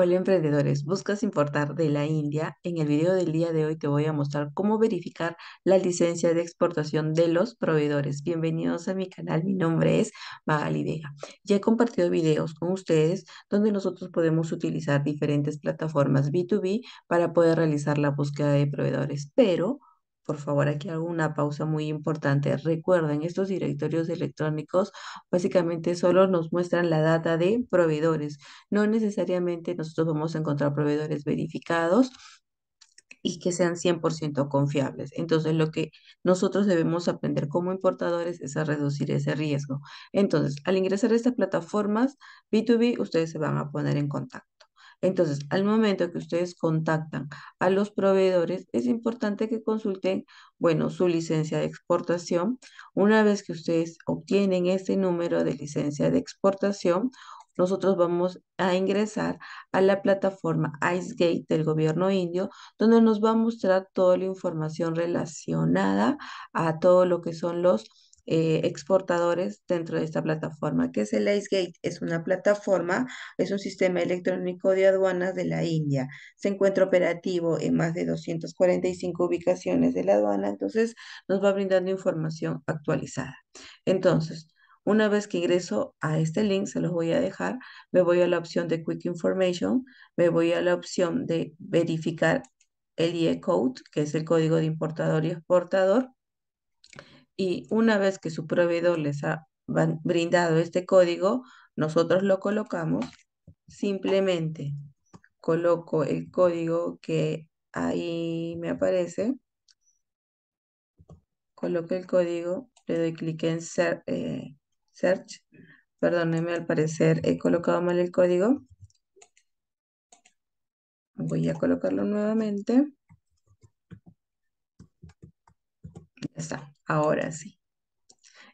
Hola emprendedores, ¿buscas importar de la India? En el video del día de hoy te voy a mostrar cómo verificar la licencia de exportación de los proveedores. Bienvenidos a mi canal, mi nombre es Magali Vega. Ya he compartido videos con ustedes donde nosotros podemos utilizar diferentes plataformas B2B para poder realizar la búsqueda de proveedores, pero por favor, aquí hago una pausa muy importante. Recuerden, estos directorios electrónicos básicamente solo nos muestran la data de proveedores. No necesariamente nosotros vamos a encontrar proveedores verificados y que sean 100% confiables. Entonces, lo que nosotros debemos aprender como importadores es a reducir ese riesgo. Entonces, al ingresar a estas plataformas B2B, ustedes se van a poner en contacto. Entonces, al momento que ustedes contactan a los proveedores, es importante que consulten, bueno, su licencia de exportación. Una vez que ustedes obtienen este número de licencia de exportación, nosotros vamos a ingresar a la plataforma IceGate del gobierno indio, donde nos va a mostrar toda la información relacionada a todo lo que son los eh, exportadores dentro de esta plataforma, que es el IceGate. Es una plataforma, es un sistema electrónico de aduanas de la India. Se encuentra operativo en más de 245 ubicaciones de la aduana, entonces nos va brindando información actualizada. Entonces, una vez que ingreso a este link, se los voy a dejar, me voy a la opción de Quick Information, me voy a la opción de verificar el IE Code, que es el código de importador y exportador, y una vez que su proveedor les ha brindado este código, nosotros lo colocamos. Simplemente coloco el código que ahí me aparece. Coloco el código, le doy clic en eh, Search. Perdónenme, al parecer he colocado mal el código. Voy a colocarlo nuevamente. Está, ahora sí.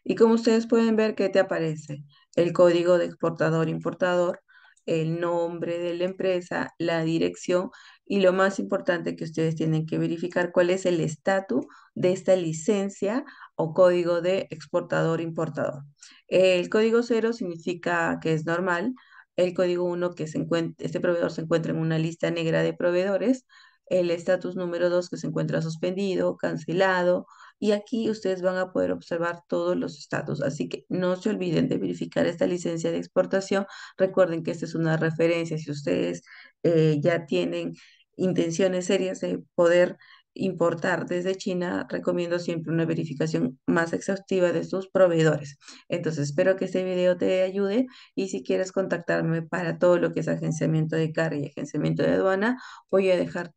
Y como ustedes pueden ver, ¿qué te aparece? El código de exportador-importador, el nombre de la empresa, la dirección y lo más importante que ustedes tienen que verificar cuál es el estatus de esta licencia o código de exportador-importador. El código 0 significa que es normal, el código 1 que se encuentra, este proveedor se encuentra en una lista negra de proveedores, el estatus número 2 que se encuentra suspendido, cancelado, y aquí ustedes van a poder observar todos los estados. Así que no se olviden de verificar esta licencia de exportación. Recuerden que esta es una referencia. Si ustedes eh, ya tienen intenciones serias de poder importar desde China, recomiendo siempre una verificación más exhaustiva de sus proveedores. Entonces, espero que este video te ayude y si quieres contactarme para todo lo que es agenciamiento de carga y agenciamiento de aduana, voy a dejar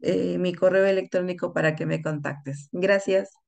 eh, mi correo electrónico para que me contactes. Gracias.